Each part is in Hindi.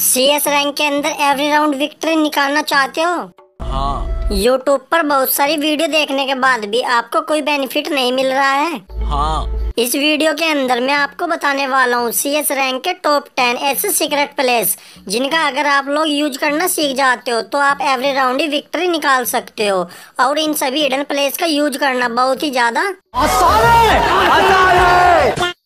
सी एस रैंक के अंदर एवरी राउंड विक्ट्री निकालना चाहते हो हाँ यूट्यूब पर बहुत सारी वीडियो देखने के बाद भी आपको कोई बेनिफिट नहीं मिल रहा है हाँ इस वीडियो के अंदर मैं आपको बताने वाला हूँ सी एस रैंक के टॉप टेन ऐसे सीक्रेट प्लेस जिनका अगर आप लोग यूज करना सीख जाते हो तो आप एवरी राउंड ही विक्ट्री निकाल सकते हो और इन सभी हिडन प्लेस का यूज करना बहुत ही ज्यादा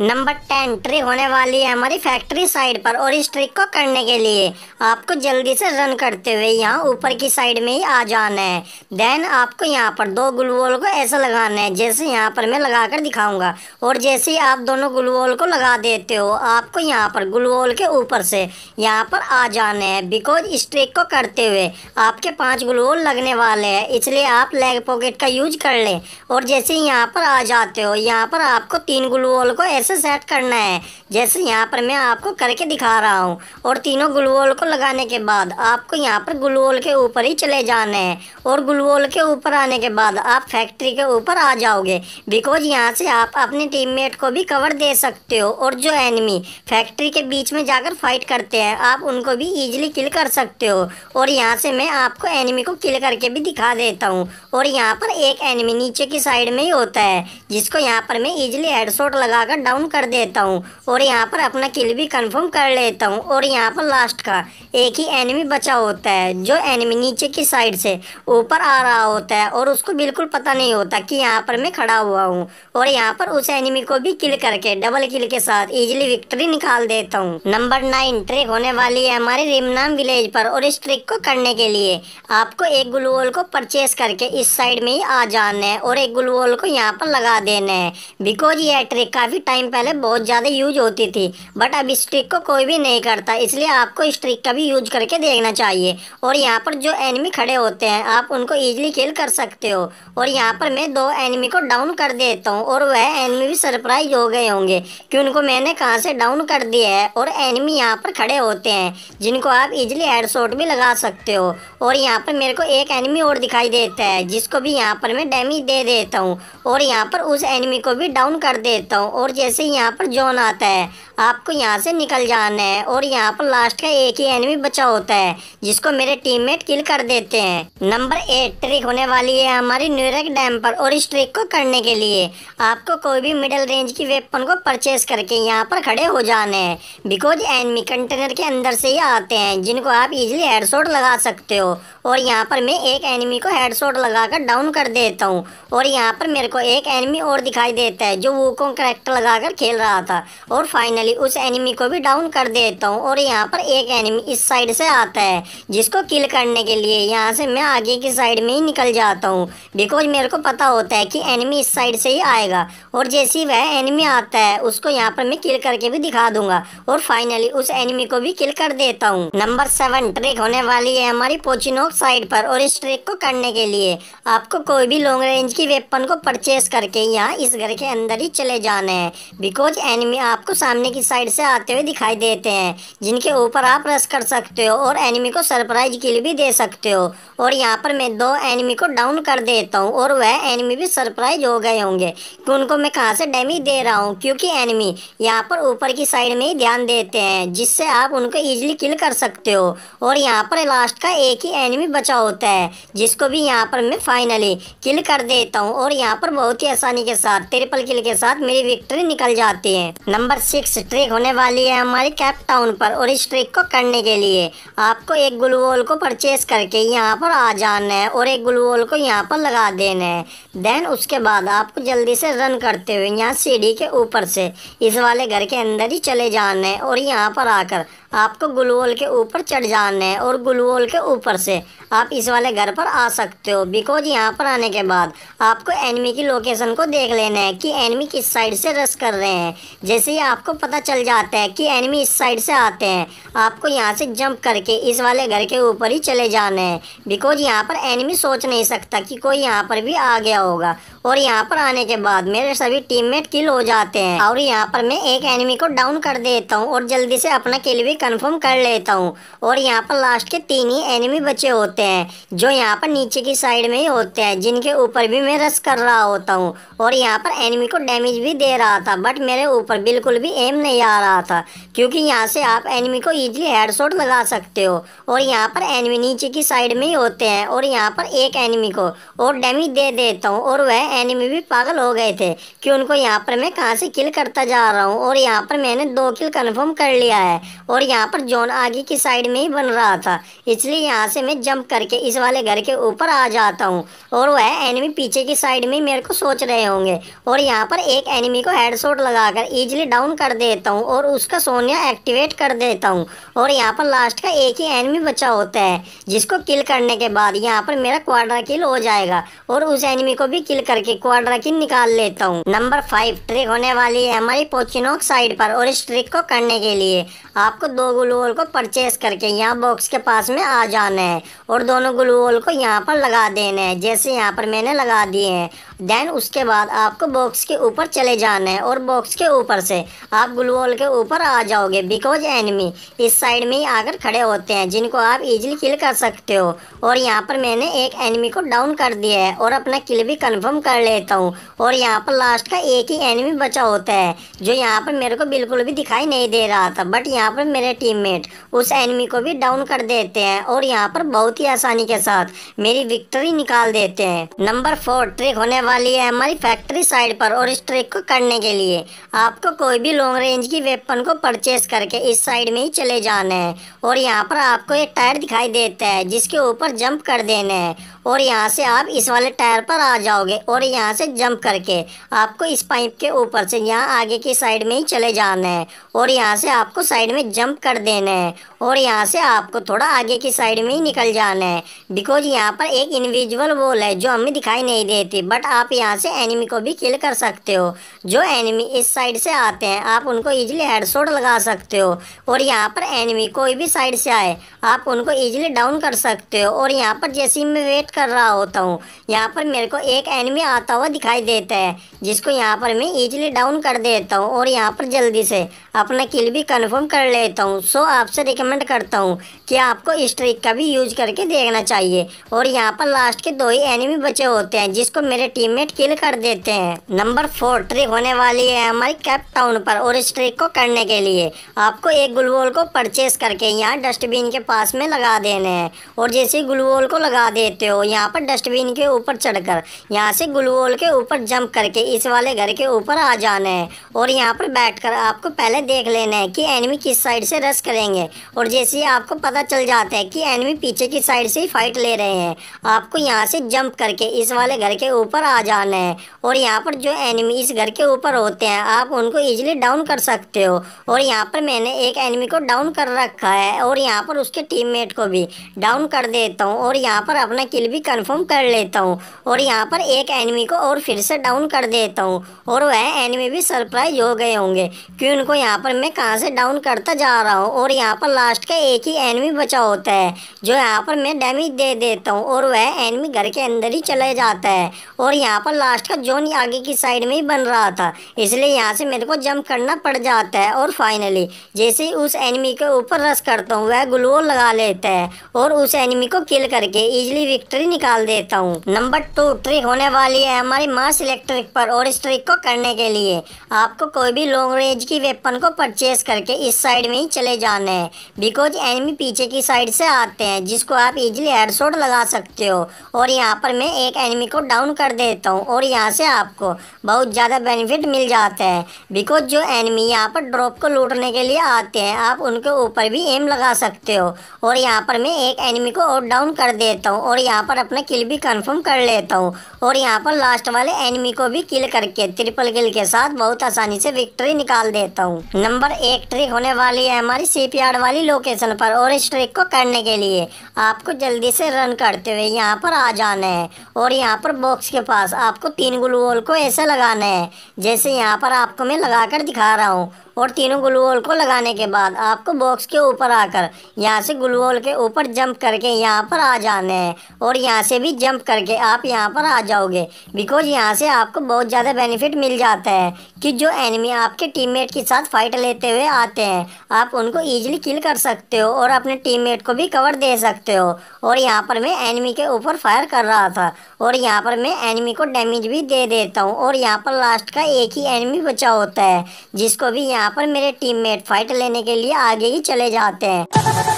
नंबर टेन ट्रिक होने वाली है हमारी फैक्ट्री साइड पर और इस ट्रिक को करने के लिए आपको जल्दी से रन करते हुए यहाँ ऊपर की साइड में ही आ जाना है देन आपको यहाँ पर दो गुलवोल को ऐसे लगाना है जैसे यहाँ पर मैं लगा कर दिखाऊंगा और जैसे ही आप दोनों गुलवोल को लगा देते हो आपको यहाँ पर गुलवोल के ऊपर से यहाँ पर आ जाना है बिकॉज इस ट्रिक को करते हुए आपके पाँच गुलवोल लगने वाले हैं इसलिए आप लेग पॉकेट का यूज कर लें और जैसे ही यहाँ पर आ जाते हो यहाँ पर आपको तीन गुलवोल को ऐसे से सेट करना है जैसे यहाँ पर मैं आपको करके दिखा रहा हूँ और तीनों ग्लूवॉल को लगाने के बाद आपको यहाँ पर ग्लूवॉल के ऊपर ही चले जाना है और ग्लूवॉल के ऊपर आने के बाद आप फैक्ट्री के ऊपर आ जाओगे बिकॉज यहाँ से आप अपने टीममेट को भी कवर दे सकते हो और जो एनिमी फैक्ट्री के बीच में जाकर फाइट करते हैं आप उनको भी ईजिली किल कर सकते हो और यहाँ से मैं आपको एनिमी को किल करके भी दिखा देता हूँ और यहाँ पर एक एनिमी नीचे की साइड में ही होता है जिसको यहाँ पर मैं ईजिली हेडशॉट लगाकर डाउन डाउन कर देता हूँ और यहाँ पर अपना किल भी कंफर्म कर लेता हूँ और यहाँ पर लास्ट का एक ही एनिमी बचा होता है जो एनिमी नीचे की साइड से ऊपर आ रहा होता है और उसको बिल्कुल पता नहीं होता कि यहाँ पर मैं खड़ा हुआ हूँ और यहाँ पर उस एनिमी को भी किल करके डबल किल के साथ इजिली विक्ट्री निकाल देता हूँ नंबर नाइन ट्रिक होने वाली है हमारे रिमनाम विलेज पर और इस ट्रिक को करने के लिए आपको एक ग्लूवल को परचेस करके इस साइड में ही आ जाना है और एक ग्लूवल को यहाँ पर लगा देना है बिकॉज यह ट्रिक काफ़ी टाइम पहले बहुत ज़्यादा यूज होती थी बट अब इस ट्रिक को कोई भी नहीं करता इसलिए आपको इस ट्रिक का भी यूज करके देखना चाहिए और यहाँ पर जो एनिमी खड़े होते हैं आप उनको ईजिली किल कर सकते हो और यहाँ पर मैं दो एनिमी को डाउन कर देता हूँ और वह एनिमी भी सरप्राइज हो गए होंगे कि उनको मैंने कहाँ से डाउन कर दिया है और एनिमी यहाँ पर खड़े होते हैं जिनको आप इजिली हेडशॉट भी लगा सकते हो और यहाँ पर मेरे को एक एनिमी और दिखाई देता है जिसको भी यहाँ पर मैं डैमेज दे देता हूँ और यहाँ पर उस एनिमी को भी डाउन कर देता हूँ और जैसे से यहाँ पर जोन आता है आपको यहाँ से निकल जाना है और यहाँ पर लास्ट का एक ही एनिमी बचा होता है जिसको मेरे टीममेट किल कर देते हैं नंबर एट ट्रिक होने वाली है हमारी न्यूरक डैम पर और इस ट्रिक को करने के लिए आपको कोई भी मिडल रेंज की वेपन को परचेस करके यहाँ पर खड़े हो जाने हैं बिकॉज एनिमी कंटेनर के अंदर से ही आते हैं जिनको आप इजिली हेडसोट लगा सकते हो और यहाँ पर मैं एक एनिमी को हेडशॉट लगाकर डाउन कर देता हूँ और यहाँ पर मेरे को एक एनिमी और दिखाई देता है जो वो को करेक्ट लगा लगाकर खेल रहा था और फाइनली उस एनिमी को भी डाउन कर देता हूँ और यहाँ पर एक एनिमी इस साइड से आता है जिसको किल करने के लिए यहाँ से मैं आगे की साइड में ही निकल जाता हूँ बिकॉज मेरे को पता होता है कि एनिमी इस साइड से ही आएगा और जैसे ही वह एनिमी आता है उसको यहाँ पर मैं किल करके भी दिखा दूंगा और फाइनली उस एनिमी को भी किल कर देता हूँ नंबर सेवन ट्रिक होने वाली है हमारी पोचिनोक साइड पर और इस ट्रिक को करने के लिए आपको कोई भी लॉन्ग रेंज की वेपन को परचेस करके यहाँ इस घर के अंदर ही चले जाना है बिकॉज एनिमी आपको सामने की साइड से आते हुए दिखाई देते हैं जिनके ऊपर आप रस कर सकते हो और एनिमी को सरप्राइज किल भी दे सकते हो और यहाँ पर मैं दो एनिमी को डाउन कर देता हूँ और वह एनिमी भी सरप्राइज हो गए होंगे कि उनको मैं कहाँ से डैमेज दे रहा हूँ क्योंकि एनिमी यहाँ पर ऊपर की साइड में ही ध्यान देते हैं जिससे आप उनको ईजिली किल कर सकते हो और यहाँ पर लास्ट का एक ही एनिमी बचा होता है जिसको भी यहाँ पर मैं फाइनली किल कर देता हूँ और यहाँ पर बहुत ही आसानी के साथ ट्रिपल किल के साथ मेरी विक्ट्री निकल जाती है नंबर सिक्स ट्रिक होने वाली है हमारी कैप टाउन पर और इस ट्रिक को करने के लिए आपको एक ग्लूवॉल को परचेस करके यहाँ पर आ जाना है और एक ग्लूवॉल को यहाँ पर लगा देना है देन उसके बाद आपको जल्दी से रन करते हुए यहाँ सीढ़ी के ऊपर से इस वाले घर के अंदर ही चले जाना है और यहाँ पर आकर आपको ग्लूवॉल के ऊपर चढ़ जाना है और ग्लूवॉल के ऊपर से आप इस वाले घर पर आ सकते हो बिकॉज यहाँ पर आने के बाद आपको एनिमी की लोकेशन को देख लेना है कि एनिमी किस साइड से रस कर कर रहे हैं जैसे ही आपको पता चल जाता है कि एनिमी इस साइड से आते हैं आपको यहाँ से जंप करके इस वाले घर के ऊपर ही चले जाना है बिकॉज यहाँ पर एनिमी सोच नहीं सकता कि कोई यहाँ पर भी आ गया होगा और यहाँ पर आने के बाद मेरे सभी टीममेट किल हो जाते हैं और यहाँ पर मैं एक एनिमी को डाउन कर देता हूँ और जल्दी से अपना किल भी कंफर्म कर लेता हूँ और यहाँ पर लास्ट के तीन ही एनिमी बचे होते हैं जो यहाँ पर नीचे की साइड में ही होते हैं जिनके ऊपर भी मैं रस कर रहा होता हूँ और यहाँ पर एनिमी को डैमेज भी दे रहा था बट मेरे ऊपर बिल्कुल भी एम नहीं आ रहा था क्योंकि यहाँ से आप एनिमी को ईजिली हेडशॉट लगा सकते हो और यहाँ पर एनिमी नीचे की साइड में ही होते हैं और यहाँ पर एक एनिमी को और डैमेज दे देता हूँ और वह एनिमी भी पागल हो गए थे कि उनको यहाँ पर मैं कहाँ से किल करता जा रहा हूँ और यहाँ पर मैंने दो किल कन्फर्म कर लिया है और यहाँ पर जोन आगे की साइड में ही बन रहा था इसलिए यहाँ से मैं जंप करके इस वाले घर के ऊपर आ जाता हूँ और वह एनिमी पीछे की साइड में मेरे को सोच रहे होंगे और यहाँ पर एक एनिमी को हेड पासवर्ड लगाकर ईजिली डाउन कर देता हूँ और उसका सोनिया एक्टिवेट कर देता हूँ और यहाँ पर लास्ट का एक ही एनिमी बचा होता है जिसको किल करने के बाद यहाँ पर मेरा क्वाड्रा किल हो जाएगा और उस एनिमी को भी किल करके क्वाड्रा किल निकाल लेता हूँ नंबर फाइव ट्रिक होने वाली है हमारी पोचिनोक साइड पर और इस ट्रिक को करने के लिए आपको दो ग्लू वॉल को परचेस करके यहाँ बॉक्स के पास में आ जाना है और दोनों ग्लू वॉल को यहाँ पर लगा देना है जैसे यहाँ पर मैंने लगा दिए हैं देन उसके बाद आपको बॉक्स के ऊपर चले जाना है और बॉक्स के ऊपर से आप ग्लू वॉल के ऊपर आ जाओगे बिकॉज एनिमी इस साइड में ही आकर खड़े होते हैं जिनको आप इजिली किल कर सकते हो और यहाँ पर मैंने एक एनिमी को डाउन कर दिया है और अपना किल भी कन्फर्म कर लेता हूँ और यहाँ पर लास्ट का एक ही एनिमी बचा होता है जो यहाँ पर मेरे को बिल्कुल भी दिखाई नहीं दे रहा था बट यहाँ यहाँ पर मेरे टीममेट उस एनिमी को भी डाउन कर देते हैं और यहाँ पर बहुत ही आसानी के साथ मेरी विक्ट्री निकाल देते हैं नंबर फोर ट्रिक होने वाली है हमारी फैक्ट्री साइड पर और इस ट्रिक को करने के लिए आपको कोई भी लॉन्ग रेंज की वेपन को परचेस करके इस साइड में ही चले जाना है और यहाँ पर आपको एक टायर दिखाई देता है जिसके ऊपर जंप कर देना है और यहाँ से आप इस वाले टायर पर आ जाओगे और यहाँ से जंप करके आपको इस पाइप के ऊपर से यहाँ आगे की साइड में ही चले जाना है और यहाँ से आपको साइड में में जंप कर देना है और यहाँ से आपको थोड़ा आगे की साइड में ही निकल जाना है बिकॉज यहाँ पर एक इनविजुअल वॉल है जो हमें दिखाई नहीं देती बट आप यहाँ से एनिमी को भी किल कर सकते हो जो एनिमी इस साइड से आते हैं आप उनको ईजिली हेडशॉट लगा सकते हो और यहाँ पर एनिमी कोई भी साइड से आए आप उनको ईजिली डाउन कर सकते हो और यहाँ पर जैसे ही मैं वेट कर रहा होता हूँ यहाँ पर मेरे को एक एनिमी आता हुआ दिखाई देता है जिसको यहाँ पर मैं ईजिली डाउन कर देता हूँ और यहाँ पर जल्दी से अपना किल भी कन्फर्म कर कर लेता हूँ सो आपसे रिकमेंड करता हूँ कि आपको इस ट्रिक का भी यूज करके देखना चाहिए और यहाँ पर लास्ट के दो ही एनिमी बचे होते हैं जिसको मेरे टीममेट किल कर देते हैं नंबर फोर ट्रिक होने वाली है हमारी कैप टाउन पर और इस ट्रिक को करने के लिए आपको एक गुलवोल को परचेस करके यहाँ डस्टबिन के पास में लगा देने हैं और जैसे गुलवोल को लगा देते हो यहाँ पर डस्टबिन के ऊपर चढ़कर यहाँ से गुलवोल के ऊपर जंप करके इस वाले घर के ऊपर आ जाना है और यहाँ पर बैठकर आपको पहले देख लेना है कि एनिमी किस साइड से रस करेंगे और जैसे आपको पता चल जाता है कि एनिमी पीछे की साइड से ही फाइट ले रहे हैं आपको यहाँ से जंप करके इस वाले घर के ऊपर आ जाना है और यहाँ पर जो एनिमी इस घर के ऊपर होते हैं आप उनको ईजिली डाउन कर सकते हो और यहाँ पर मैंने एक एनिमी को डाउन कर रखा है और यहाँ पर उसके टीम को भी डाउन कर देता हूँ और यहाँ पर अपना किल भी कंफर्म कर लेता हूँ और यहाँ पर एक एनिमी को और फिर से डाउन कर देता हूँ और वह एनिमी भी सरप्राइज हो गए होंगे कि उनको यहाँ पर मैं कहाँ से डाउन कर बढ़ता जा रहा हूँ और यहाँ पर लास्ट का एक ही एनमी बचा होता है जो यहाँ पर मैं डैमेज दे देता हूँ और वह एनमी घर के अंदर ही चला जाता है और यहाँ पर लास्ट का जोन आगे की साइड में ही बन रहा था इसलिए यहाँ से मेरे को जंप करना पड़ जाता है और फाइनली जैसे उस एनिमी के ऊपर रस करता हूँ वह ग्लूओ लगा लेता है और उस एनिमी को किल करके इजिली विक्ट्री निकाल देता हूँ नंबर टू ट्रिक होने वाली है हमारी मास इलेक्ट्रिक पर और इस ट्रिक को करने के लिए आपको कोई भी लॉन्ग रेंज की वेपन को परचेज करके इस साइड में ही चले जाना है बिकॉज एनिमी पीछे की साइड से आते हैं जिसको आप इजीली हेडशॉट लगा सकते हो और यहाँ पर मैं एक एनिमी को डाउन कर देता हूँ और यहाँ से आपको बहुत ज़्यादा बेनिफिट मिल जाता है बिकॉज जो एनिमी यहाँ पर ड्रॉप को लूटने के लिए आते हैं आप उनके ऊपर भी एम लगा सकते हो और यहाँ पर मैं एक एनिमी को और डाउन कर देता हूँ और यहाँ पर अपना किल भी कन्फर्म कर लेता हूँ और यहाँ पर लास्ट वाले एनिमी को भी किल करके ट्रिपल किल के साथ बहुत आसानी से विक्ट्री निकाल देता हूँ नंबर एक ट्रिक होने वाली है हमारी सीपीआर वाली लोकेशन पर और इस ट्रिक को करने के लिए आपको जल्दी से रन करते हुए यहाँ पर आ जाना है और यहाँ पर बॉक्स के पास आपको तीन ग्लू वॉल को ऐसे लगाना है जैसे यहाँ पर आपको मैं लगा कर दिखा रहा हूँ और तीनों ग्लूवॉल को लगाने के बाद आपको बॉक्स के ऊपर आकर यहाँ से ग्लूवॉल के ऊपर जंप करके यहाँ पर आ जाने हैं और यहाँ से भी जंप करके आप यहाँ पर आ जाओगे बिकॉज यहाँ से आपको बहुत ज़्यादा बेनिफिट मिल जाता है कि जो एनिमी आपके मेट के साथ फाइट लेते हुए आते हैं आप उनको ईजिली किल कर सकते हो और अपने मेट को भी कवर दे सकते हो और यहाँ पर मैं एनिमी के ऊपर फायर कर रहा था और यहाँ पर मैं एनिमी को डैमेज भी दे देता हूँ और यहाँ पर लास्ट का एक ही एनिमी बचा होता है जिसको भी यहाँ यहाँ पर मेरे टीममेट फाइट लेने के लिए आगे ही चले जाते हैं